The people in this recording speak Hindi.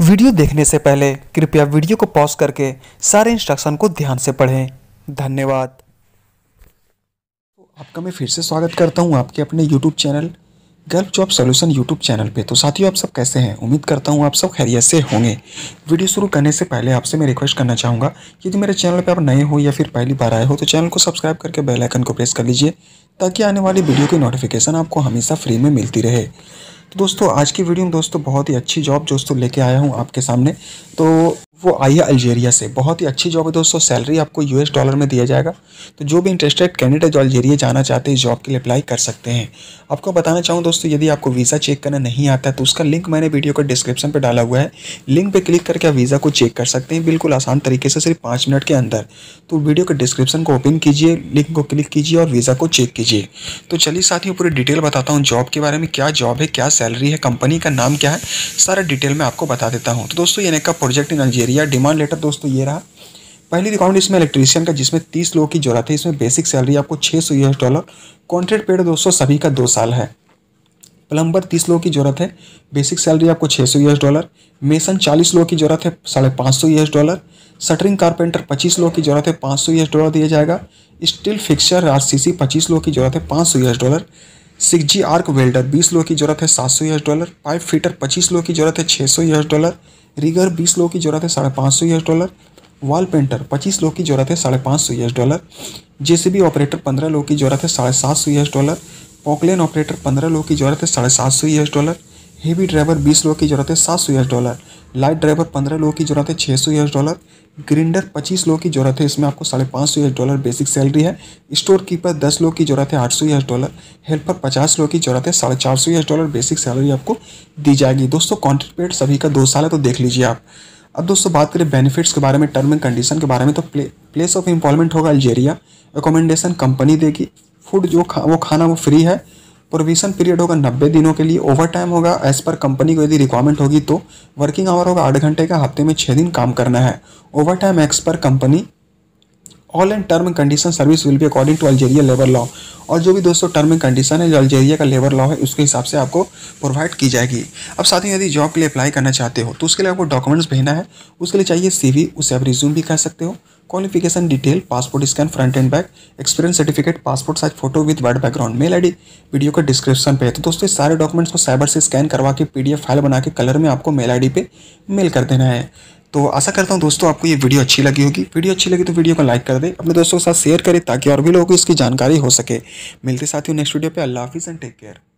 वीडियो देखने से पहले कृपया वीडियो को पॉज करके सारे इंस्ट्रक्शन को ध्यान से पढ़ें धन्यवाद तो आपका मैं फिर से स्वागत करता हूं आपके अपने YouTube channel girl job solution YouTube channel पे तो साथियों आप सब कैसे हैं उम्मीद करता हूं आप सब खैरियत से होंगे वीडियो शुरू करने से पहले आपसे मैं रिक्वेस्ट करना चाहूँगा यदि मेरे चैनल पर आप नए हो या फिर पहली बार आए हो तो चैनल को सब्सक्राइब करके बेलाइकन को प्रेस कर लीजिए ताकि आने वाली वीडियो की नोटिफिकेशन आपको हमेशा फ्री में मिलती रहे दोस्तों आज की वीडियो में दोस्तों बहुत ही अच्छी जॉब दोस्तों लेके आया हूँ आपके सामने तो वो आई है अल्जेरिया से बहुत ही अच्छी जॉब है दोस्तों सैलरी आपको यूएस डॉलर में दिया जाएगा तो जो भी इंटरेस्टेड कैंडिडेट जो अल्जेरिया जाना चाहते हैं जॉब के लिए अप्लाई कर सकते हैं आपको बताना चाहूँ दोस्तों यदि आपको वीज़ा चेक करना नहीं आता है तो उसका लिंक मैंने वीडियो का डिस्क्रिप्शन पर डाला हुआ है लिंक पर क्लिक करके आप वीज़ा को चेक कर सकते हैं बिल्कुल आसान तरीके से सिर्फ पाँच मिनट के अंदर तो वीडियो के डिस्क्रिप्शन को ओपन कीजिए लिंक को क्लिक कीजिए और वीज़ा को चेक कीजिए तो चलिए ही पूरी डिटेल बताता हूँ जॉब के बारे में क्या जॉब है क्या सैलरी है कंपनी का नाम क्या है सारा डिटेल मैं आपको बता देता हूँ तो दोस्तों ये नेका project in Algeria demand letter दोस्तों ये रहा पहली रिकॉर्ड इसमें इलेक्ट्रीशियन का जिसमें तीस लोगों की जरूरत है इसमें बेसिक सैलरी आपको छः सौ यूएस डॉलर कॉन्ट्रैक्ट पेड दोस्तों सभी का दो साल है प्लम्बर तीस लोगों की जरूरत है बेसिक सैलरी आपको छः सौ यूएस डॉलर मेसन चालीस लोगों की जरूरत है साढ़े पाँच सौ यूएस डॉलर शटरिंग कारपेंटर पच्चीस लोगों की जरूरत है पाँच सौ यूएस डॉलर दिया जाएगा steel fixer R C C पच्चीस लोगों की जरूरत है पाँच सौ US dollar six G arc welder बीस लोगों की जरूरत है सात सौ यूएस डॉलर पाइप फीटर पच्चीस लोगों की जरूरत है छः सौ यूएस डॉलर रिगर बीस लोगों की जरूरत है साढ़े पाँच सौ यूएस डॉलर वॉल पेंटर पच्चीस लो की जरूरत है साढ़े पाँच सौ यूएस डॉलर जेसीबी ऑपरेटर पंद्रह लोगों की जरूरत है साढ़े सात सौ यूएस डॉलर पॉकलेन ऑपरेटर पंद्रह लोगों की जरूरत है साढ़े सात सौ यूएस डॉलर हेवी ड्राइवर बीस लोगों की जरूरत है सात सौ यूएस डॉलर लाइट ड्राइवर पंद्रह लोगों की जरूरत है छः सौ यूएस डॉलर ग्रिंडर पच्चीस लोगों की जरूरत है इसमें आपको साढ़े पाँच सौ यूएस डॉलर बेसिक सैलरी है स्टोर कीपर दस लोग की जरूरत है आठ सौ यूएस डॉलर हेल्पर पचास लोगों की जरूरत है साढ़े चार सौ यूएस डॉलर बेसिक सैलरी आपको दी जाएगी दोस्तों कॉन्ट्रैक्ट सभी का दो साल है तो देख लीजिए आप अब दोस्तों बात करें बेनिफिट्स के बारे में टर्म एंड कंडीशन के बारे में तो प्ले प्लेस ऑफ एम्प्लॉयमेंट होगा अल्जेरिया एकोमेंडेशन कंपनी देगी फूड जो खा वो खाना वो फ्री है प्रोविजन पीरियड होगा नब्बे दिनों के लिए ओवर टाइम होगा एज पर कंपनी को यदि रिक्वायरमेंट होगी तो वर्किंग आवर होगा आठ घंटे का हफ्ते में छः दिन काम करना है ओवर टाइम एक्स पर company all and term and condition service will be according to Algeria labour law और जो भी दोस्तों टर्म एंड कंडीशन है जो अल्जेरिया का लेबर लॉ है उसके हिसाब से आपको प्रोवाइड की जाएगी अब साथ ही यदि जॉब के लिए अप्लाई करना चाहते हो तो उसके लिए आपको डॉक्यूमेंट्स भेजना है उसके लिए चाहिए सी वी उसे आप रिज्यूम भी कर सकते हो qualification detail passport scan front and back experience certificate passport size photo with word background mail ID video का डिस्क्रिप्शन पे है तो दोस्तों सारे डॉक्यूमेंट्स को साइबर से स्कैन करवा के पीडीएफ फाइल बना के कलर में आपको मेल आईडी पे मेल कर देना है तो आशा करता हूँ दोस्तों आपको ये वीडियो अच्छी लगी होगी वीडियो अच्छी लगी तो वीडियो को लाइक कर दे अपने दोस्तों के साथ शेयर करें ताकि और भी लोगों को इसकी जानकारी हो सके मिलते साथियों नेक्स्ट वीडियो पे अल्लाह हाफिज़ एंड टेक केयर